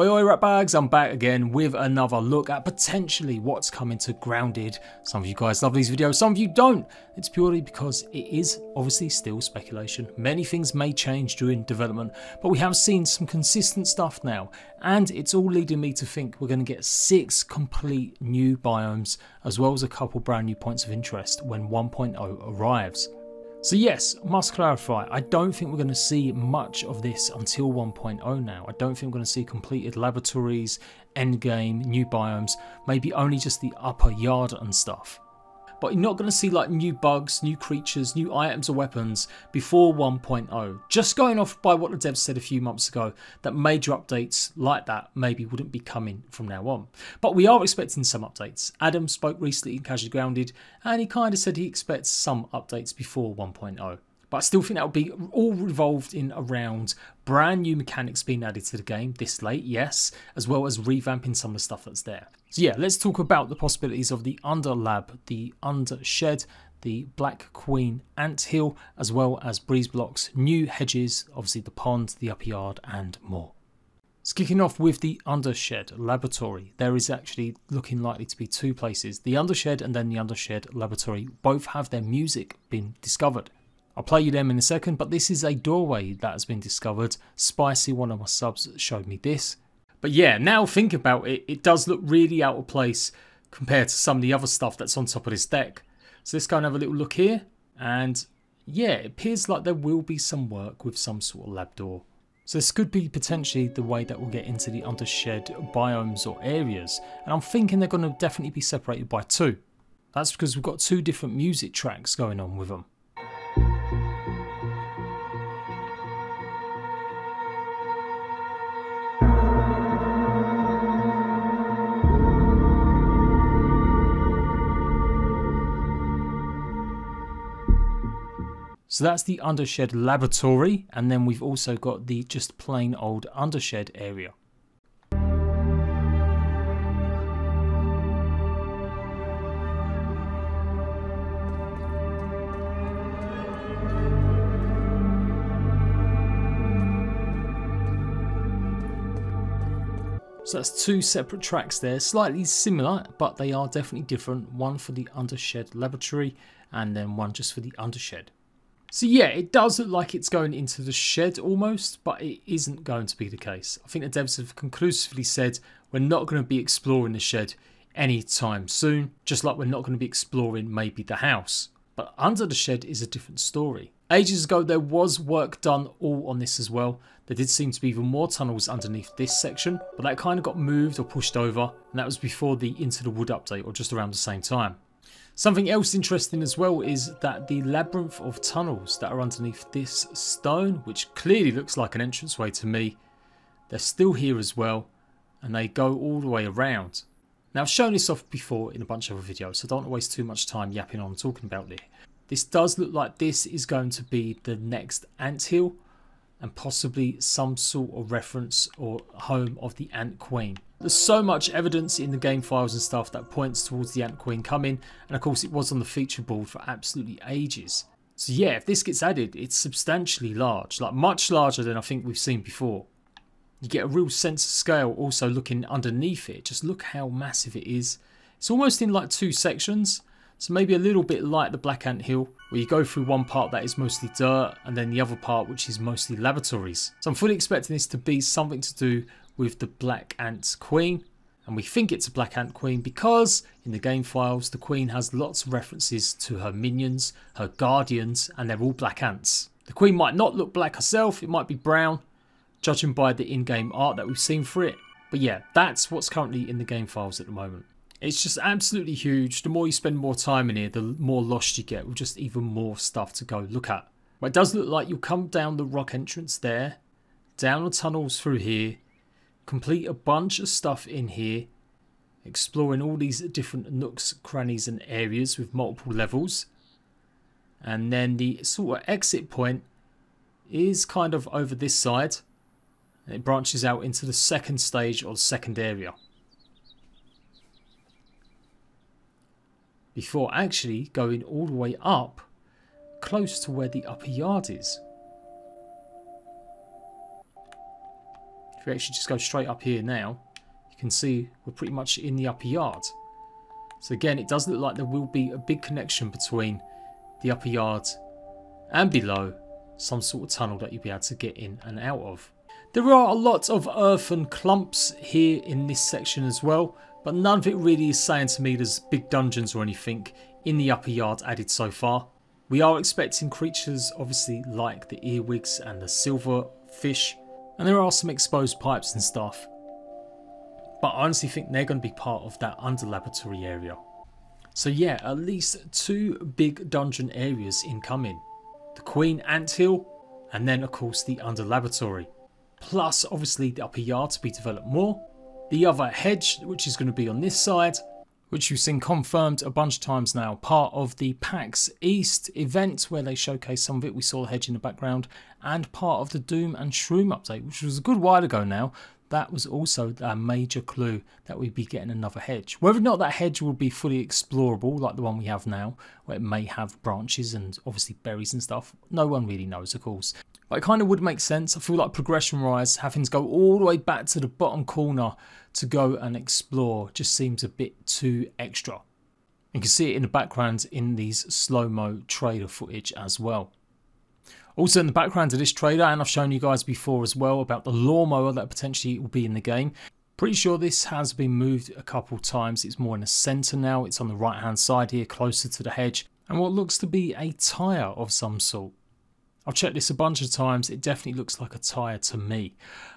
Oi oi ratbags, I'm back again with another look at potentially what's coming to Grounded. Some of you guys love these videos, some of you don't. It's purely because it is obviously still speculation. Many things may change during development, but we have seen some consistent stuff now, and it's all leading me to think we're going to get six complete new biomes, as well as a couple brand new points of interest when 1.0 arrives. So yes, must clarify, I don't think we're going to see much of this until 1.0 now. I don't think we're going to see completed laboratories, endgame, new biomes, maybe only just the upper yard and stuff but you're not going to see like new bugs, new creatures, new items or weapons before 1.0. Just going off by what the devs said a few months ago that major updates like that maybe wouldn't be coming from now on. But we are expecting some updates. Adam spoke recently in Casually Grounded and he kind of said he expects some updates before 1.0 but I still think that will be all revolved in around brand new mechanics being added to the game this late, yes, as well as revamping some of the stuff that's there. So yeah, let's talk about the possibilities of the under lab, the under shed, the Black Queen ant hill, as well as breeze blocks, new hedges, obviously the pond, the upper yard, and more. So kicking off with the undershed laboratory, there is actually looking likely to be two places. The undershed and then the undershed laboratory both have their music been discovered. I'll play you them in a second, but this is a doorway that has been discovered. Spicy, one of my subs, showed me this. But yeah, now think about it, it does look really out of place compared to some of the other stuff that's on top of this deck. So let's go and have a little look here. And yeah, it appears like there will be some work with some sort of lab door. So this could be potentially the way that we'll get into the undershed biomes or areas. And I'm thinking they're going to definitely be separated by two. That's because we've got two different music tracks going on with them. So that's the undershed laboratory, and then we've also got the just plain old undershed area. So that's two separate tracks there, slightly similar, but they are definitely different. One for the undershed laboratory, and then one just for the undershed. So yeah, it does look like it's going into the shed almost, but it isn't going to be the case. I think the devs have conclusively said we're not going to be exploring the shed anytime soon, just like we're not going to be exploring maybe the house. But under the shed is a different story. Ages ago, there was work done all on this as well. There did seem to be even more tunnels underneath this section, but that kind of got moved or pushed over, and that was before the Into the Wood update or just around the same time. Something else interesting as well is that the labyrinth of tunnels that are underneath this stone, which clearly looks like an entranceway to me, they're still here as well, and they go all the way around. Now, I've shown this off before in a bunch of other videos, so don't waste too much time yapping on talking about it. This does look like this is going to be the next ant hill, and possibly some sort of reference or home of the Ant Queen. There's so much evidence in the game files and stuff that points towards the Ant Queen coming, and of course it was on the feature board for absolutely ages. So yeah, if this gets added, it's substantially large, like much larger than I think we've seen before. You get a real sense of scale also looking underneath it, just look how massive it is. It's almost in like two sections, so maybe a little bit like the Black Ant Hill, where you go through one part that is mostly dirt and then the other part which is mostly laboratories. So I'm fully expecting this to be something to do with the black ant queen. And we think it's a black ant queen because in the game files, the queen has lots of references to her minions, her guardians, and they're all black ants. The queen might not look black herself, it might be brown, judging by the in-game art that we've seen for it. But yeah, that's what's currently in the game files at the moment. It's just absolutely huge. The more you spend more time in here, the more lost you get with just even more stuff to go look at. But it does look like you'll come down the rock entrance there, down the tunnels through here, complete a bunch of stuff in here, exploring all these different nooks, crannies and areas with multiple levels. And then the sort of exit point is kind of over this side. it branches out into the second stage or second area. Before actually going all the way up close to where the upper yard is. If we actually just go straight up here now, you can see we're pretty much in the upper yard. So again, it does look like there will be a big connection between the upper yard and below some sort of tunnel that you'll be able to get in and out of. There are a lot of earthen clumps here in this section as well, but none of it really is saying to me there's big dungeons or anything in the upper yard added so far. We are expecting creatures obviously like the earwigs and the silver fish and there are some exposed pipes and stuff. But I honestly think they're going to be part of that under laboratory area. So yeah, at least two big dungeon areas incoming. The Queen Ant Hill, and then of course the under laboratory. Plus obviously the upper yard to be developed more, the other hedge which is going to be on this side, which you've seen confirmed a bunch of times now, part of the PAX East event where they showcased some of it. We saw the hedge in the background, and part of the Doom and Shroom update, which was a good while ago now that was also a major clue that we'd be getting another hedge. Whether or not that hedge will be fully explorable, like the one we have now, where it may have branches and obviously berries and stuff, no one really knows, of course. But it kind of would make sense. I feel like progression-wise, having to go all the way back to the bottom corner to go and explore just seems a bit too extra. You can see it in the background in these slow-mo trailer footage as well. Also in the background of this trailer, and I've shown you guys before as well about the lawnmower that potentially will be in the game. Pretty sure this has been moved a couple times. It's more in the center now. It's on the right hand side here, closer to the hedge. And what looks to be a tire of some sort. I've checked this a bunch of times, it definitely looks like a tyre to me.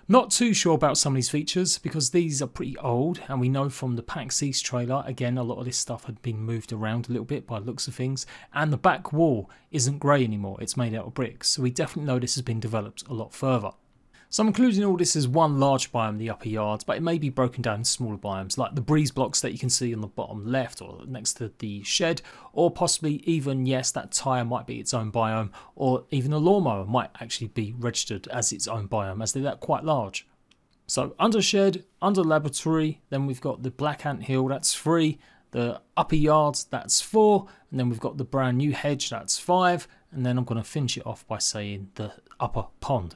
Not too sure about some of these features because these are pretty old and we know from the PAX East trailer, again a lot of this stuff had been moved around a little bit by looks of things and the back wall isn't grey anymore, it's made out of bricks so we definitely know this has been developed a lot further. So I'm including all this as one large biome, the upper yards, but it may be broken down into smaller biomes, like the breeze blocks that you can see on the bottom left or next to the shed, or possibly even, yes, that tyre might be its own biome, or even a lawnmower might actually be registered as its own biome, as they're that quite large. So under shed, under laboratory, then we've got the black ant hill, that's three, the upper yards, that's four, and then we've got the brand new hedge, that's five, and then I'm going to finish it off by saying the upper pond.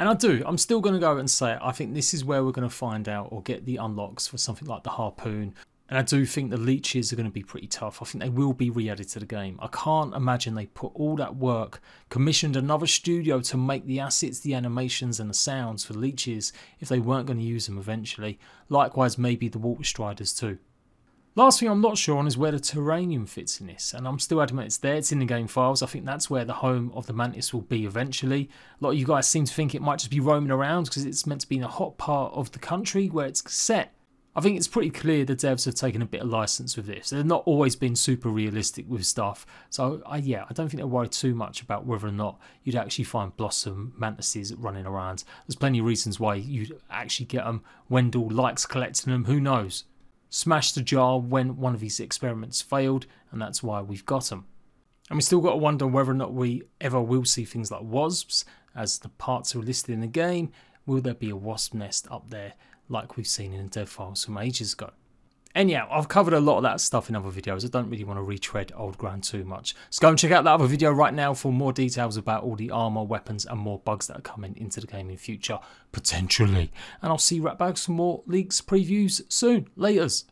And I do, I'm still going to go and say it. I think this is where we're going to find out or get the unlocks for something like the harpoon. And I do think the leeches are going to be pretty tough. I think they will be re-added to the game. I can't imagine they put all that work, commissioned another studio to make the assets, the animations and the sounds for leeches if they weren't going to use them eventually. Likewise, maybe the water striders too. Last thing I'm not sure on is where the Terranium fits in this, and I'm still adamant it's there, it's in the game files, I think that's where the home of the Mantis will be eventually. A lot of you guys seem to think it might just be roaming around because it's meant to be in a hot part of the country where it's set. I think it's pretty clear the devs have taken a bit of license with this. They've not always been super realistic with stuff, so I, yeah, I don't think they worry too much about whether or not you'd actually find blossom mantises running around. There's plenty of reasons why you'd actually get them. Wendell likes collecting them, who knows? smashed the jar when one of his experiments failed, and that's why we've got them. And we still got to wonder whether or not we ever will see things like wasps, as the parts are listed in the game. Will there be a wasp nest up there like we've seen in the Dead Files from ages ago? and yeah, I've covered a lot of that stuff in other videos. I don't really want to retread old ground too much. So go and check out that other video right now for more details about all the armor, weapons, and more bugs that are coming into the game in future, potentially. And I'll see you right back for more leaks previews soon. Laters.